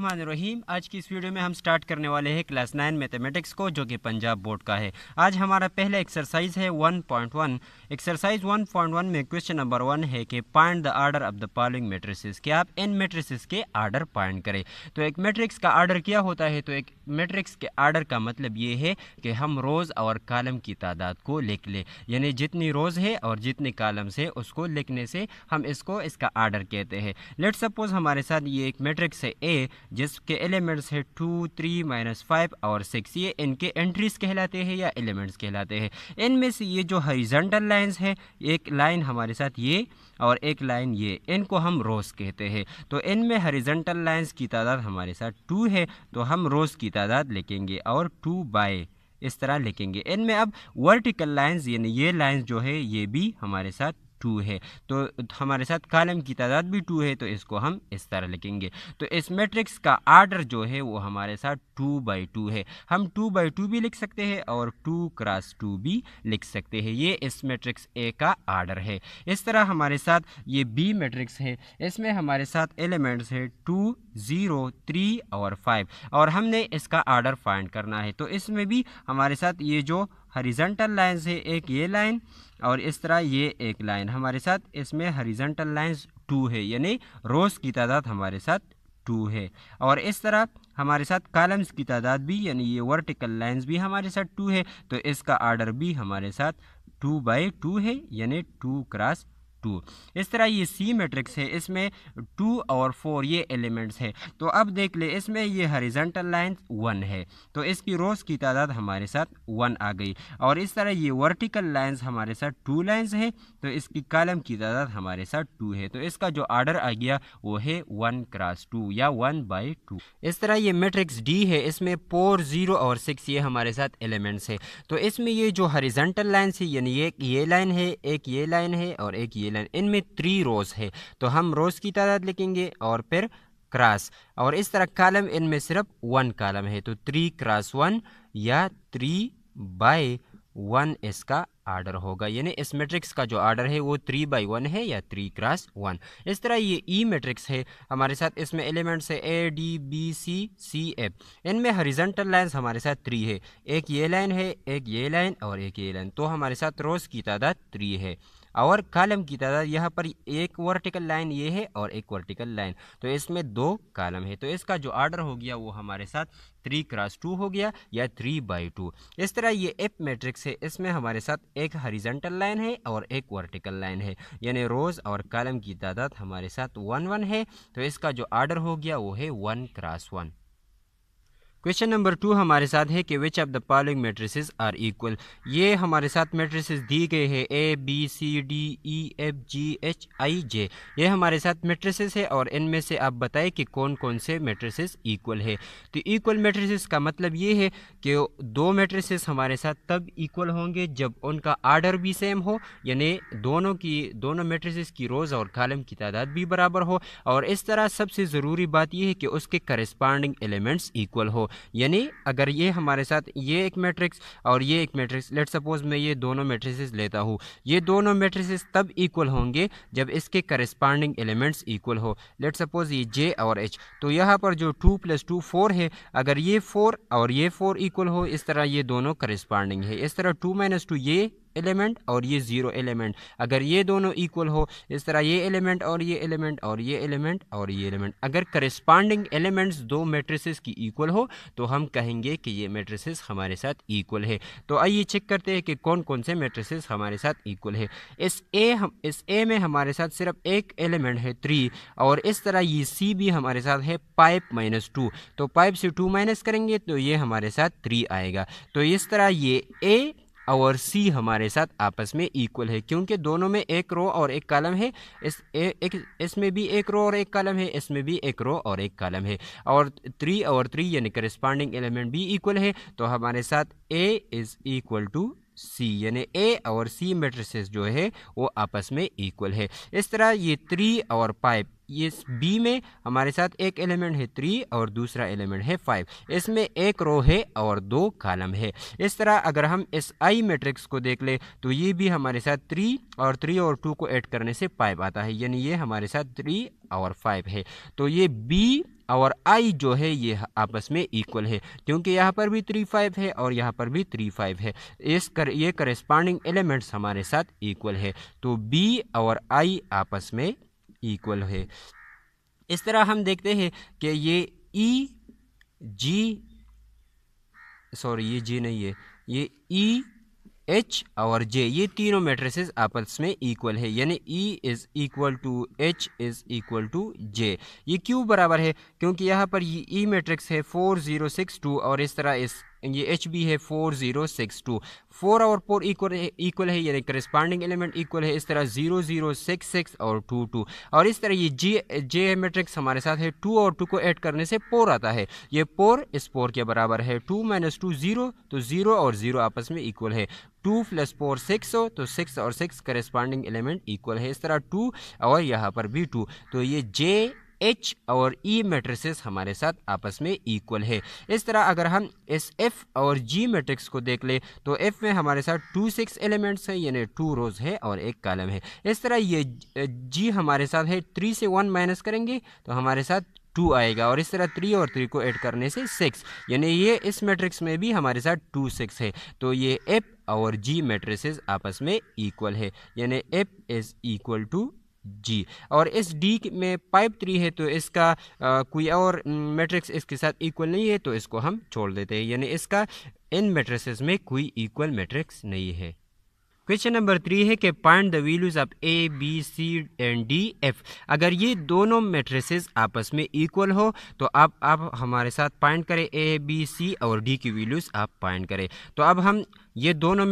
रहीम आज की इस वीडियो में हम स्टार्ट करने वाले हैं क्लास नाइन मैथमेटिक्स को जो कि पंजाब बोर्ड का है आज हमारा पहला एक्सरसाइज है 1.1 एक्सरसाइज 1.1 में क्वेश्चन नंबर वन है कि point the order of the following matrices कि आप इन मेट्रिसेस के आर्डर पॉइंट करें तो एक मेट्रिक्स का आर्डर क्या होता है तो एक मेट्रिक्स के आर्डर का मतलब ये है कि हम रोज़ और कालम की तादाद को लिख लें यानी जितनी रोज़ है और जितने कालम्स है उसको लिखने से हम इसको इसका आर्डर कहते हैं लेट सपोज हमारे साथ ये एक मेट्रिक्स है ए जिसके एलिमेंट्स है टू थ्री माइनस फाइव और सिक्स ये इनके एंट्रीज कहलाते हैं या एलिमेंट्स कहलाते हैं इनमें से ये जो हरीजेंटल लाइंस हैं एक लाइन हमारे साथ ये और एक लाइन ये इनको हम रोस कहते हैं तो इनमें हरीजेंटल लाइंस की तादाद हमारे साथ टू है तो हम रोस की तादाद लिखेंगे और टू बाय इस तरह लिखेंगे इनमें अब वर्टिकल लाइंस यानी ये लाइंस जो है ये भी हमारे साथ टू है तो हमारे साथ कॉलम की तादाद भी टू है तो इसको हम इस तरह लिखेंगे तो इस मैट्रिक्स का आर्डर जो है वो हमारे साथ टू बाई टू है हम टू बाई टू भी लिख सकते हैं और टू क्रॉस टू भी लिख सकते हैं ये इस मैट्रिक्स ए का आर्डर है इस तरह हमारे साथ ये बी मैट्रिक्स है इसमें हमारे साथ एलिमेंट्स है टू ज़ीरो थ्री और फाइव और हमने इसका आर्डर फाइंड करना है तो इसमें भी हमारे साथ ये जो हरिजेंटल लाइन है एक ये लाइन और इस तरह ये एक लाइन हमारे साथ इसमें हरिजेंटल लाइन्स टू है यानी रोज़ की तादाद हमारे साथ टू है और इस तरह हमारे साथ कॉलम्स की तादाद भी यानी ये वर्टिकल लाइन्स भी हमारे साथ टू है तो इसका आर्डर भी हमारे साथ टू बाई टू है यानी टू क्रॉस टू इस तरह ये सी मैट्रिक्स है इसमें टू और फोर ये एलिमेंट्स है तो अब देख ले इसमें ये हरिजेंटल लाइन वन है तो इसकी रोज़ की तादाद हमारे साथ वन आ गई और इस तरह ये वर्टिकल लाइन्स हमारे साथ टू लाइन्स है तो इसकी कॉलम की तादाद हमारे साथ टू है तो इसका जो आर्डर आ गया वो है वन क्रॉस टू या वन बाई टू इस तरह ये मेट्रिक्स डी है इसमें फोर ज़ीरो और सिक्स ये हमारे साथ एलिमेंट्स है तो इसमें ये जो हरिजेंटल लाइन्स है यानी एक ये लाइन है एक ये लाइन है और एक ये मिलन इनमें थ्री रोज़ है तो हम रोज़ की तादाद लिखेंगे और फिर क्रास और इस तरह कॉलम इनमें सिर्फ वन कॉलम है तो थ्री क्रास वन या थ्री बाय वन इसका आर्डर होगा यानी इस मैट्रिक्स का जो आर्डर है वो थ्री बाई वन है या थ्री क्रॉस वन इस तरह ये ई e मैट्रिक्स है हमारे साथ इसमें एलिमेंट्स है A D B C C F इनमें हॉरिजॉन्टल लाइंस हमारे साथ थ्री है एक ये लाइन है एक ये लाइन और एक ये लाइन तो हमारे साथ रोज़ की तादाद थ्री है और कालम की तादाद यहाँ पर एक वर्टिकल लाइन ये है और एक वर्टिकल लाइन तो इसमें दो कालम है तो इसका जो आर्डर हो गया वो हमारे साथ थ्री क्रॉस टू हो गया या थ्री बाई टू इस तरह ये एप मैट्रिक्स है इसमें हमारे साथ एक हरिजेंटल लाइन है और एक वर्टिकल लाइन है यानी रोज़ और कालम की तादाद हमारे साथ वन वन है तो इसका जो आर्डर हो गया वो है one cross one question number two हमारे साथ है कि which of the following matrices are equal ये हमारे साथ मेट्रिसेस दी गए हैं A B C D E F G H I J ये हमारे साथ मेट्रिसेस है और इनमें से आप बताएं कि कौन कौन से मेट्रिसेस इक्वल है तो इक्वल मेट्रिसेस का मतलब ये है कि दो मेट्रिसेस हमारे साथ तब इक्वल होंगे जब उनका आर्डर भी सेम हो यानी दोनों की दोनों मेट्रिसेस की रोज़ और कॉलम की तादाद भी बराबर हो और इस तरह सबसे ज़रूरी बात यह है कि उसके करस्पांडिंग एलिमेंट्स इक्वल हो यानी अगर ये हमारे साथ ये एक मैट्रिक्स और ये एक मैट्रिक्स लेट सपोज मैं ये दोनों मैट्रिसेस लेता हूँ ये दोनों मैट्रिसेस तब इक्वल होंगे जब इसके करस्पांडिंग एलिमेंट्स इक्वल हो लेट सपोज ये जे और एच तो यहाँ पर जो टू प्लस टू फोर है अगर ये फोर और ये फोर इक्वल हो इस तरह ये दोनों करस्पांडिंग है इस तरह टू माइनस टू ये एलिमेंट और ये ज़ीरो एलिमेंट अगर ये दोनों इक्वल हो इस तरह ये एलिमेंट और ये एलिमेंट और ये एलिमेंट और ये एलिमेंट अगर करस्पांडिंग एलिमेंट्स दो मेट्रिसेस की इक्वल हो तो हम कहेंगे कि ये मेट्रिसेस हमारे साथ इक्वल है तो आइए चेक करते हैं कि कौन कौन से मेट्रिसेस हमारे साथ इक्वल है इस ए हम इस ए में हमारे साथ सिर्फ एक एलिमेंट है थ्री और इस तरह ये सी भी हमारे साथ है पाइप माइनस टू तो पाइप से टू माइनस करेंगे तो ये हमारे साथ थ्री आएगा तो इस तरह ये ए और सी हमारे साथ आपस में इक्वल है क्योंकि दोनों में एक रो और एक कॉलम है इस ए, एक इसमें भी एक रो और एक कॉलम है इसमें भी एक रो और एक कॉलम है और थ्री और थ्री यानी करस्पांडिंग एलिमेंट भी इक्वल है तो हमारे साथ A is equal to C यानी ए और सी मेट्रिसेस जो है वो आपस में इक्वल है इस तरह ये थ्री और फाइव ये बी में हमारे साथ एक एलिमेंट है थ्री और दूसरा एलिमेंट है फाइव इसमें एक रो है और दो कॉलम है इस तरह अगर हम इस आई मैट्रिक्स को देख ले तो ये भी हमारे साथ थ्री और थ्री और टू को ऐड करने से फाइव आता है यानी ये हमारे साथ थ्री और फाइव है तो ये बी और आई जो है ये आपस में इक्वल है क्योंकि यहाँ पर भी थ्री फाइव है और यहाँ पर भी थ्री फाइव है इस कर ये करस्पांडिंग एलिमेंट्स हमारे साथ इक्वल है तो बी और आई आपस में इक्वल है इस तरह हम देखते हैं कि ये ई e, जी सॉरी ये जी नहीं है ये ई e, एच और जे ये तीनों मेट्रिसेस आपस में इक्वल है यानी E is equal to H is equal to J ये क्यों बराबर है क्योंकि यहाँ पर ये ई e मैट्रिक्स है फोर ज़ीरो सिक्स टू और इस तरह इस ये एच बी है four zero six two four और फोर इक्वल इक्वल है यानी करस्पांडिंग एलिमेंट इक्वल है इस तरह जीरो जीरो सिक्स सिक्स और टू टू और इस तरह ये जी जे मेट्रिक्स हमारे साथ है टू और टू को ऐड करने से पोर आता है ये पोर इस पोर के बराबर है टू माइनस टू जीरो तो जीरो और जीरो आपस में इक्वल है टू प्लस फोर सिक्स हो तो सिक्स और सिक्स करस्पांडिंग एलिमेंट इक्वल है इस तरह टू और यहाँ पर भी टू तो ये जे एच और ई e मैट्रिसेस हमारे साथ आपस में इक्वल है इस तरह अगर हम इस एफ और जी मैट्रिक्स को देख ले तो एफ में हमारे साथ टू सिक्स एलिमेंट्स हैं यानी टू रोज है और एक कालम है इस तरह ये जी हमारे साथ है थ्री से वन माइनस करेंगे तो हमारे साथ टू आएगा और इस तरह थ्री और थ्री को ऐड करने से सिक्स यानी ये इस मैट्रिक्स में भी हमारे साथ टू सिक्स है तो ये एफ और जी मैट्रिसेस आपस में इक्वल है यानी F is equal to G और इस डी में पाइप थ्री है तो इसका आ, कोई और मैट्रिक्स इसके साथ इक्वल नहीं है तो इसको हम छोड़ देते हैं यानी इसका इन मैट्रिसेस में कोई इक्वल मैट्रिक्स नहीं है क्वेश्चन नंबर थ्री है कि point the values of A B C and D F अगर ये दोनों मेट्रिसेस आपस में इक्वल हो तो अब आप, आप हमारे साथ पॉइंट करें ए बी सी और डी की वैल्यूज आप पॉइंट करें तो अब हम ये दोनों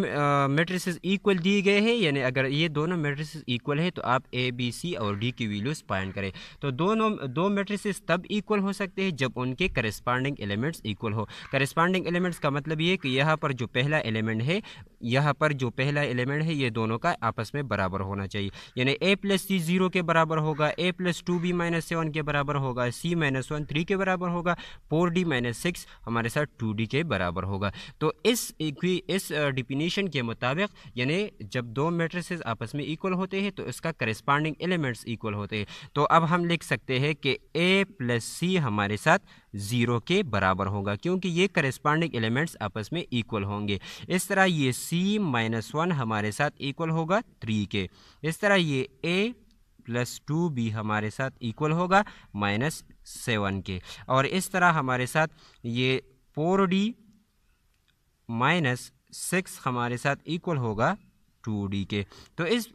मेट्रिस इक्वल दिए गए हैं यानी अगर ये दोनों मेट्रिस इक्वल है तो आप ए बी सी और डी की वैल्यूज़ फाइंड करें तो दोनों दो मेट्रिस तब इक्वल हो सकते हैं जब उनके करस्पांडिंग एलिमेंट्स इक्वल हो करस्पांडिंग एलिमेंट्स का मतलब ये कि यहाँ पर जो पहला एलिमेंट है यहाँ पर जो पहला एलिमेंट है ये दोनों का आपस में बराबर होना चाहिए यानी ए प्लस सी ज़ीरो के बराबर होगा A plus two B minus seven के बराबर होगा सी माइनस वन थ्री के बराबर होगा फोर डी माइनस सिक्स हमारे साथ टू डी के बराबर होगा तो इस इस इस डिफिनीशन के मुताबिक यानी जब दो मैट्रिसेस आपस में इक्वल होते हैं तो इसका करस्पांडिंग एलिमेंट्स इक्वल होते हैं तो अब हम लिख सकते हैं कि ए प्लस सी हमारे साथ ज़ीरो के बराबर होगा क्योंकि ये करस्पांडिंग एलिमेंट्स आपस में इक्वल होंगे इस तरह ये सी माइनस वन हमारे साथ इक्वल होगा थ्री के इस तरह ये ए प्लस टू बी हमारे साथ इक्वल होगा माइनस सेवन के और इस तरह हमारे साथ ये फोर डी माइनस सिक्स हमारे साथ इक्वल होगा टू डी के तो इस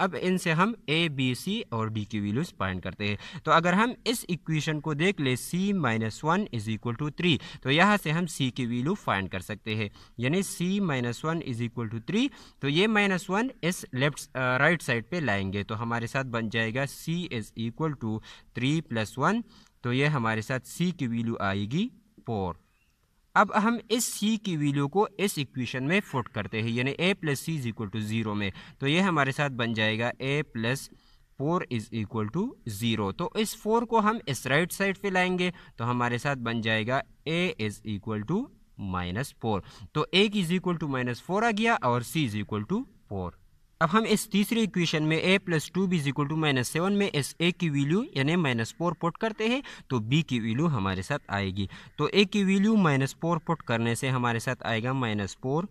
अब इनसे हम ए बी सी और डी की वैल्यूज़ फाइंड करते हैं तो अगर हम इस इक्वेशन को देख ले C minus one is equal to three तो यहाँ से हम सी की वैल्यू फाइंड कर सकते हैं यानी C minus one is equal to three तो ये माइनस वन इस लेफ्ट राइट साइड पे लाएंगे तो हमारे साथ बन जाएगा C is equal to three plus one तो ये हमारे साथ सी की वैल्यू आएगी फोर अब हम इस सी की वैल्यू को इस इक्वेशन में फुट करते हैं यानी A plus C is equal to zero में तो ये हमारे साथ बन जाएगा A plus four is equal to zero तो इस फोर को हम इस राइट साइड पे लाएंगे तो हमारे साथ बन जाएगा A is equal to minus four तो A is equal to minus four आ गया और C is equal to four अब हम इस तीसरे इक्वेशन में A plus two B equal to minus seven में इस ए की वैल्यू यानी माइनस फोर पुट करते हैं तो बी की वैल्यू हमारे साथ आएगी तो ए की वैल्यू माइनस फोर पुट करने से हमारे साथ आएगा minus four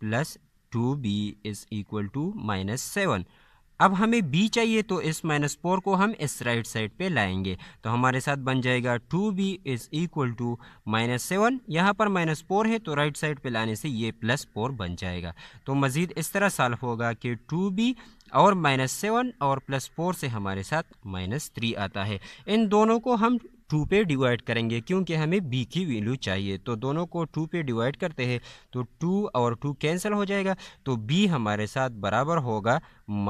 plus two B is equal to minus seven अब हमें बी चाहिए तो इस माइनस फोर को हम इस राइट साइड पे लाएंगे तो हमारे साथ बन जाएगा two B is equal to minus seven यहाँ पर माइनस फोर है तो राइट साइड पे लाने से ये प्लस फोर बन जाएगा तो मज़ीद इस तरह सॉल्व होगा कि टू बी और माइनस सेवन और प्लस फोर से हमारे साथ माइनस थ्री आता है इन दोनों को हम टू पे डिवाइड करेंगे क्योंकि हमें बी की वैल्यू चाहिए तो दोनों को टू पे डिवाइड करते हैं तो टू और टू कैंसिल हो जाएगा तो बी हमारे साथ बराबर होगा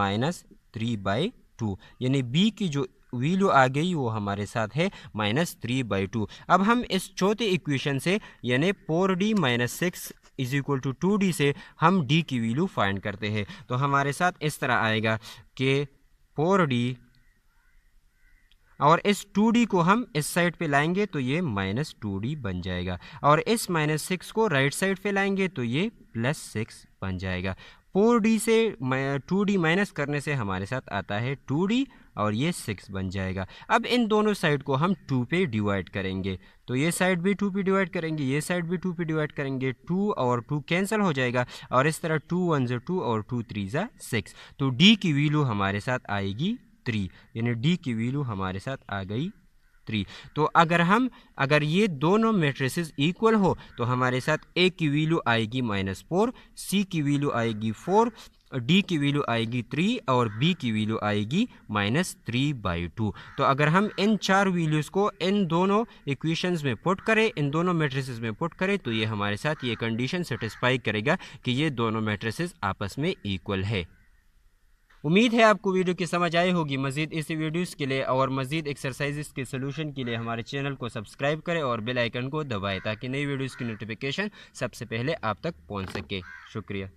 माइनस थ्री बाई टू यानी बी की जो वैल्यू आ गई वो हमारे साथ है माइनस थ्री बाई टू अब हम इस चौथे इक्वेशन से यानी four D minus six is equal to two D से हम डी की वैल्यू फाइंड करते हैं तो हमारे साथ इस तरह आएगा कि फोर डी और इस 2d को हम इस साइड पे लाएंगे तो ये माइनस टू बन जाएगा और इस माइनस सिक्स को राइट साइड पे लाएंगे तो ये प्लस सिक्स बन जाएगा फोर डी से टू डी माइनस करने से हमारे साथ आता है टू डी और ये सिक्स बन जाएगा अब इन दोनों साइड को हम टू पे डिवाइड करेंगे तो ये साइड भी टू पे डिवाइड करेंगे ये साइड भी टू पे डिवाइड करेंगे टू और टू कैंसिल हो जाएगा और इस तरह टू वन जो टू और टू थ्री ज़ा सिक्स तो डी की वैल्यू हमारे साथ आएगी थ्री यानी डी की वैल्यू हमारे साथ आ गई थ्री तो अगर हम अगर ये दोनों मेट्रिसेस इक्वल हो तो हमारे साथ ए की वैल्यू आएगी माइनस फोर सी की वैल्यू आएगी फोर डी की वैल्यू आएगी थ्री और बी की वैल्यू आएगी माइनस थ्री बाई टू तो अगर हम इन चार वैल्यूज़ को इन दोनों इक्वेशंस में पुट करें इन दोनों मेट्रिस में पुट करें तो ये हमारे साथ ये कंडीशन सेटिस्फाई करेगा कि ये दोनों मेट्रिसेस आपस में इक्वल है उम्मीद है आपको वीडियो की समझ आई होगी मजीद इस वीडियोस के लिए और मजीद एक्सरसाइज के सोलूशन के लिए हमारे चैनल को सब्सक्राइब करें और बेल आइकन को दबाएं ताकि नई वीडियोस की नोटिफिकेशन सबसे पहले आप तक पहुंच सके शुक्रिया